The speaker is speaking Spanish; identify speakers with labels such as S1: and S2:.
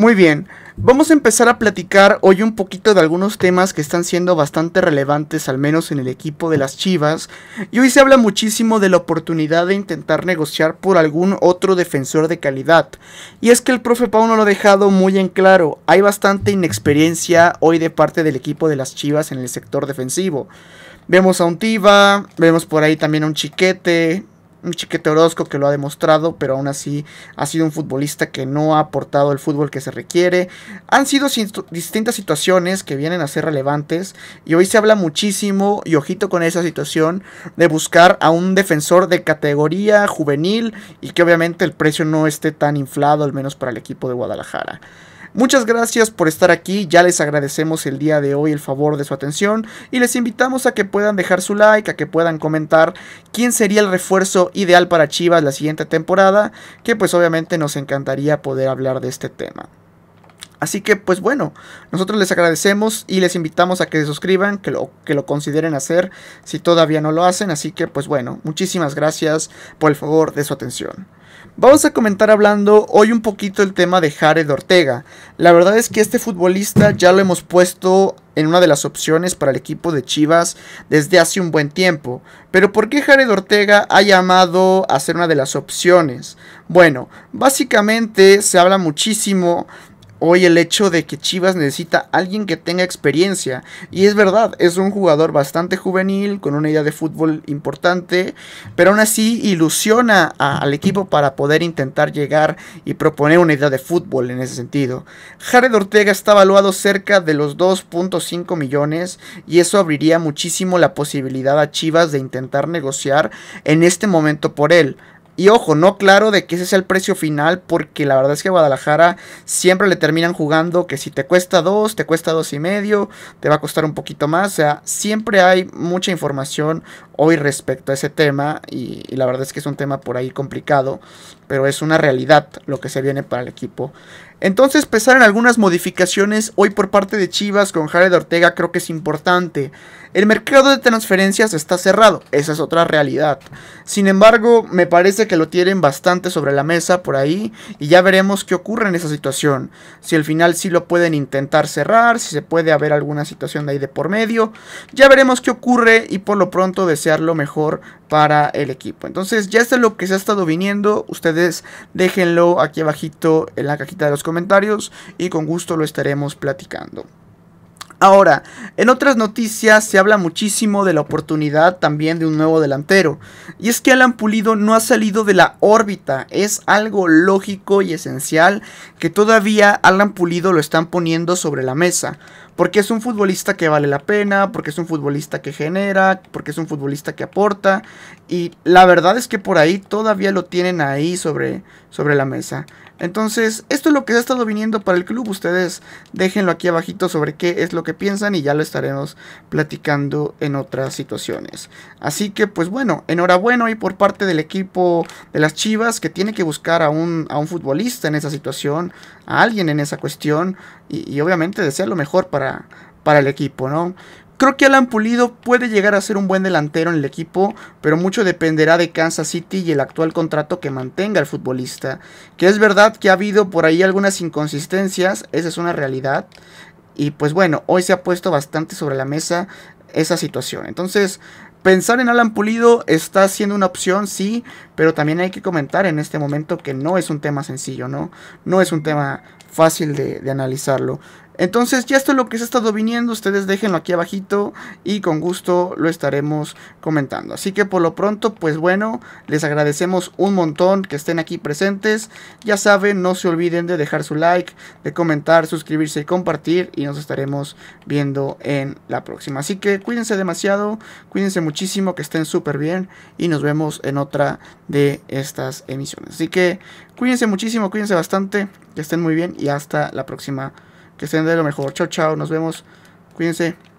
S1: Muy bien, vamos a empezar a platicar hoy un poquito de algunos temas que están siendo bastante relevantes, al menos en el equipo de las Chivas. Y hoy se habla muchísimo de la oportunidad de intentar negociar por algún otro defensor de calidad. Y es que el profe Pauno lo ha dejado muy en claro, hay bastante inexperiencia hoy de parte del equipo de las Chivas en el sector defensivo. Vemos a un Tiva, vemos por ahí también a un Chiquete, un chiquete Orozco que lo ha demostrado, pero aún así ha sido un futbolista que no ha aportado el fútbol que se requiere. Han sido distintas situaciones que vienen a ser relevantes y hoy se habla muchísimo, y ojito con esa situación, de buscar a un defensor de categoría juvenil y que obviamente el precio no esté tan inflado, al menos para el equipo de Guadalajara. Muchas gracias por estar aquí, ya les agradecemos el día de hoy el favor de su atención y les invitamos a que puedan dejar su like, a que puedan comentar quién sería el refuerzo ideal para Chivas la siguiente temporada, que pues obviamente nos encantaría poder hablar de este tema. Así que pues bueno, nosotros les agradecemos y les invitamos a que se suscriban, que lo, que lo consideren hacer si todavía no lo hacen. Así que pues bueno, muchísimas gracias por el favor de su atención. Vamos a comentar hablando hoy un poquito el tema de Jared Ortega. La verdad es que este futbolista ya lo hemos puesto en una de las opciones para el equipo de Chivas desde hace un buen tiempo. Pero ¿por qué Jared Ortega ha llamado a ser una de las opciones? Bueno, básicamente se habla muchísimo hoy el hecho de que Chivas necesita alguien que tenga experiencia. Y es verdad, es un jugador bastante juvenil, con una idea de fútbol importante, pero aún así ilusiona al equipo para poder intentar llegar y proponer una idea de fútbol en ese sentido. Jared Ortega está evaluado cerca de los 2.5 millones y eso abriría muchísimo la posibilidad a Chivas de intentar negociar en este momento por él. Y ojo, no claro de que ese sea el precio final, porque la verdad es que Guadalajara siempre le terminan jugando que si te cuesta dos, te cuesta dos y medio, te va a costar un poquito más. O sea, siempre hay mucha información hoy respecto a ese tema. Y, y la verdad es que es un tema por ahí complicado, pero es una realidad lo que se viene para el equipo entonces pesaron algunas modificaciones hoy por parte de Chivas con Jared Ortega creo que es importante. El mercado de transferencias está cerrado, esa es otra realidad. Sin embargo, me parece que lo tienen bastante sobre la mesa por ahí y ya veremos qué ocurre en esa situación. Si al final sí lo pueden intentar cerrar, si se puede haber alguna situación de ahí de por medio, ya veremos qué ocurre y por lo pronto desear lo mejor para el equipo. Entonces ya está lo que se ha estado viniendo, ustedes déjenlo aquí abajito en la cajita de los comentarios comentarios y con gusto lo estaremos platicando. Ahora, en otras noticias se habla muchísimo de la oportunidad también de un nuevo delantero. Y es que Alan Pulido no ha salido de la órbita. Es algo lógico y esencial que todavía Alan Pulido lo están poniendo sobre la mesa. Porque es un futbolista que vale la pena, porque es un futbolista que genera, porque es un futbolista que aporta. Y la verdad es que por ahí todavía lo tienen ahí sobre, sobre la mesa. Entonces, esto es lo que ha estado viniendo para el club. Ustedes déjenlo aquí abajito sobre qué es lo que piensan y ya lo estaremos platicando en otras situaciones. Así que, pues bueno, enhorabuena y por parte del equipo de las Chivas que tiene que buscar a un, futbolista en esa situación, a alguien en esa cuestión y, obviamente desea lo mejor para, para el equipo, ¿no? Creo que Alan Pulido puede llegar a ser un buen delantero en el equipo, pero mucho dependerá de Kansas City y el actual contrato que mantenga el futbolista. Que es verdad que ha habido por ahí algunas inconsistencias, esa es una realidad. Y pues bueno, hoy se ha puesto bastante sobre la mesa esa situación. Entonces, pensar en Alan Pulido está siendo una opción, sí, pero también hay que comentar en este momento que no es un tema sencillo, ¿no? No es un tema fácil de, de analizarlo. Entonces ya esto es lo que se ha estado viniendo, ustedes déjenlo aquí abajito y con gusto lo estaremos comentando. Así que por lo pronto, pues bueno, les agradecemos un montón que estén aquí presentes. Ya saben, no se olviden de dejar su like, de comentar, suscribirse y compartir y nos estaremos viendo en la próxima. Así que cuídense demasiado, cuídense muchísimo, que estén súper bien y nos vemos en otra de estas emisiones. Así que cuídense muchísimo, cuídense bastante, que estén muy bien y hasta la próxima. Que estén de lo mejor. Chao, chao. Nos vemos. Cuídense.